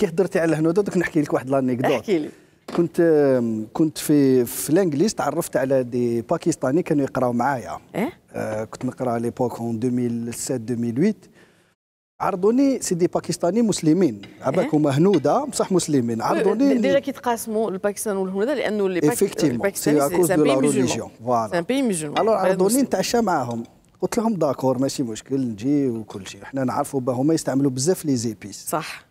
كي هضرتي على الهنود دوك نحكي لك واحد لانيكدوت احكي لي كنت كنت في في الانجليز تعرفت على دي باكستاني كانوا يقراو معايا إيه؟ آه كنت نقرا ليبوك اون 2007 2008 عرضوني سيدي باكستاني مسلمين عباك إيه؟ هما هنوده بصح مسلمين عرضوني ديجا كيتقاسموا الباكستان والهنوده لانه الباكستان سي اكوز دو لا ريليجيون فوالا ان بي ميجولمون الو عرضوني نتعشى معاهم قلت لهم داكور ماشي مشكل نجي وكل شيء حنا نعرفوا هما يستعملوا بزاف لي زيبيس صح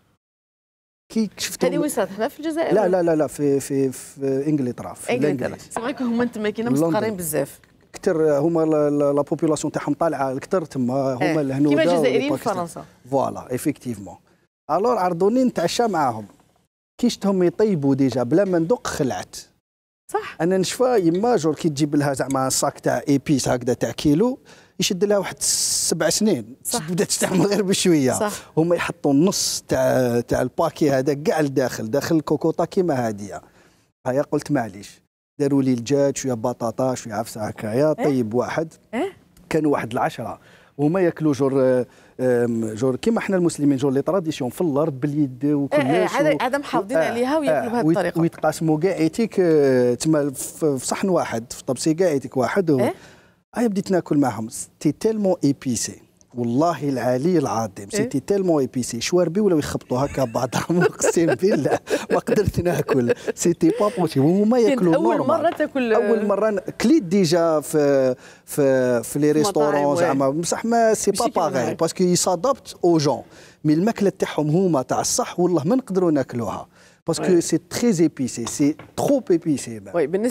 كي شفتو هذه وصلت هنا في الجزائر لا لا لا لا في في في انجلترا في انجلترا صغيك هما تما تماكينا مستقرين بزاف كثر هما لا بوبولاسيون تاعهم طالعه كثر تما هما إيه. الهنود كيما الجزائريين في فرنسا فوالا ايفيكتيفمون الور عرضوني نتعشى معاهم كي شفتهم يطيبوا ديجا بلا ما ندق خلعت صح انا نشفى يما جور كي تجيب لها زعما ساك تاع ايبيس هكذا تاع كيلو يشد لها واحد سبع سنين تبدا تستعمل غير بشويه هما يحطوا النص تاع تاع الباكي هذا كاع لداخل داخل الكوكوطه كيما هاديه هيا قلت معليش داروا لي الجاج شويه بطاطا شويه عفسه هكايا إيه؟ طيب واحد إيه؟ كانوا واحد العشره وما ياكلوا جور جور كيما حنا المسلمين جور لي تراديسيون في الارض باليد وكلش إيه، هذا محافظين آه، عليها آه، وياكلوا بهذه الطريقه ويتقاسموا كاع ايتيك آه، تما في صحن واحد في طبسي كاع ايتيك واحد انا بديت ناكل معهم سيتي تيلمون ايبيسي والله العلي العظيم سيتي إيه؟ تيلمون ايبيسي شواربي ولاو يخبطوا هكا بعضهم اقسم بالله ما قدرت ناكل سيتي با بوسيبل وهما ياكلوا اول مره تاكل اول مره كليت ديجا في في في لي ريستورون زعما بصح ما سي با باغي باسكو يسادابت او جون مي الماكله تاعهم هما تاع الصح والله ما نقدروا ناكلوها باسكو سي تري ايبيسي سي تروب ايبيسي